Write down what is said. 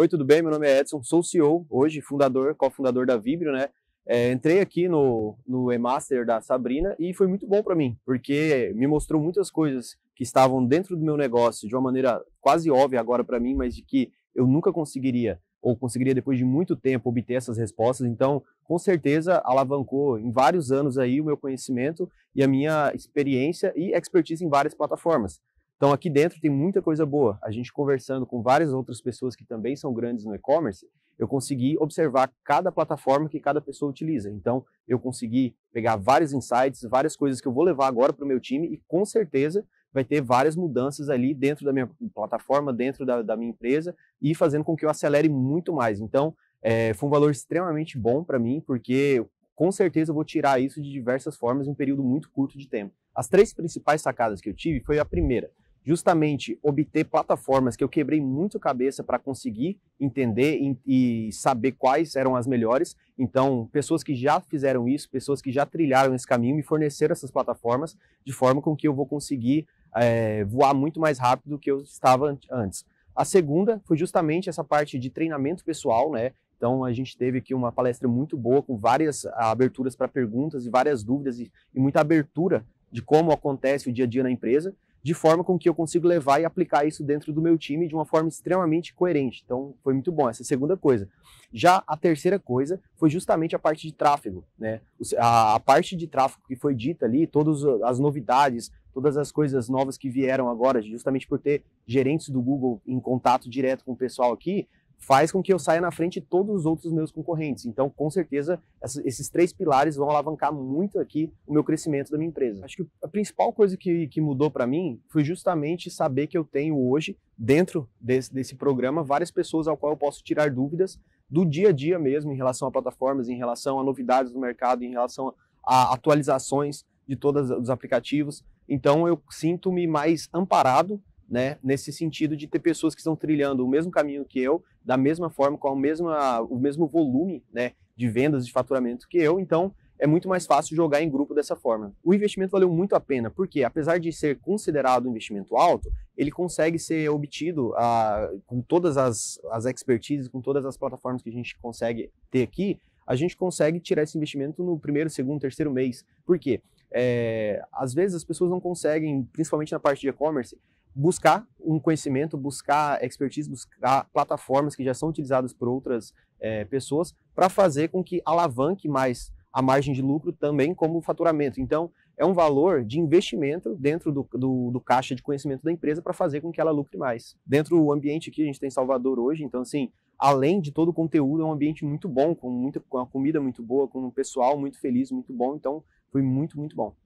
Oi, tudo bem? Meu nome é Edson, sou CEO hoje, fundador, cofundador da Vibrio, né? É, entrei aqui no, no e-master da Sabrina e foi muito bom para mim, porque me mostrou muitas coisas que estavam dentro do meu negócio de uma maneira quase óbvia agora para mim, mas de que eu nunca conseguiria ou conseguiria depois de muito tempo obter essas respostas. Então, com certeza alavancou em vários anos aí o meu conhecimento e a minha experiência e expertise em várias plataformas. Então aqui dentro tem muita coisa boa. A gente conversando com várias outras pessoas que também são grandes no e-commerce, eu consegui observar cada plataforma que cada pessoa utiliza. Então eu consegui pegar vários insights, várias coisas que eu vou levar agora para o meu time e com certeza vai ter várias mudanças ali dentro da minha plataforma, dentro da, da minha empresa e fazendo com que eu acelere muito mais. Então é, foi um valor extremamente bom para mim porque com certeza eu vou tirar isso de diversas formas em um período muito curto de tempo. As três principais sacadas que eu tive foi a primeira justamente obter plataformas que eu quebrei muito cabeça para conseguir entender e, e, saber quais eram as melhores. Então, pessoas que já fizeram isso, pessoas que já trilharam esse caminho, me forneceram essas plataformas de forma com que eu vou conseguir é, voar muito mais rápido do que eu estava antes. A segunda foi justamente essa parte de treinamento pessoal, né? Então a gente teve aqui uma palestra muito boa com várias aberturas para perguntas e várias dúvidas e, e muita abertura de como acontece o dia a dia na empresa de forma com que eu consigo levar e aplicar isso dentro do meu time de uma forma extremamente coerente. Então, foi muito bom essa é segunda coisa. Já a terceira coisa foi justamente a parte de tráfego, né? A, a parte de tráfego que foi dita ali, todas as novidades, todas as coisas novas que vieram agora, justamente por ter gerentes do Google em contato direto com o pessoal aqui, faz com que eu saia na frente de todos os outros meus concorrentes. Então, com certeza, esses três pilares vão alavancar muito aqui o meu crescimento da minha empresa. Acho que a principal coisa que, que mudou para mim foi justamente saber que eu tenho hoje, dentro desse, desse programa, várias pessoas ao qual eu posso tirar dúvidas do dia a dia mesmo, em relação a plataformas, em relação a novidades do mercado, em relação a atualizações de todos os aplicativos. Então, eu sinto-me mais amparado né? Nesse sentido de ter pessoas que estão trilhando o mesmo caminho que eu, da mesma forma, com a mesma, o mesmo volume, né? De vendas, de faturamento que eu. Então, é muito mais fácil jogar em grupo dessa forma. O investimento valeu muito a pena, porque apesar de ser considerado um investimento alto, ele consegue ser obtido a, ah, com todas as, as expertises, com todas as plataformas que a gente consegue ter aqui, a gente consegue tirar esse investimento no primeiro, segundo, terceiro mês. Por quê? É, às vezes as pessoas não conseguem, principalmente na parte de e-commerce, buscar um conhecimento, buscar expertise, buscar plataformas que já são utilizadas por outras é, pessoas para fazer com que alavanque mais a margem de lucro também como faturamento. Então, é um valor de investimento dentro do, do, do caixa de conhecimento da empresa para fazer com que ela lucre mais. Dentro do ambiente que a gente tem em Salvador hoje, então, assim, além de todo o conteúdo, é um ambiente muito bom, com, muita, com a comida muito boa, com um pessoal muito feliz, muito bom. Então, foi muito, muito bom.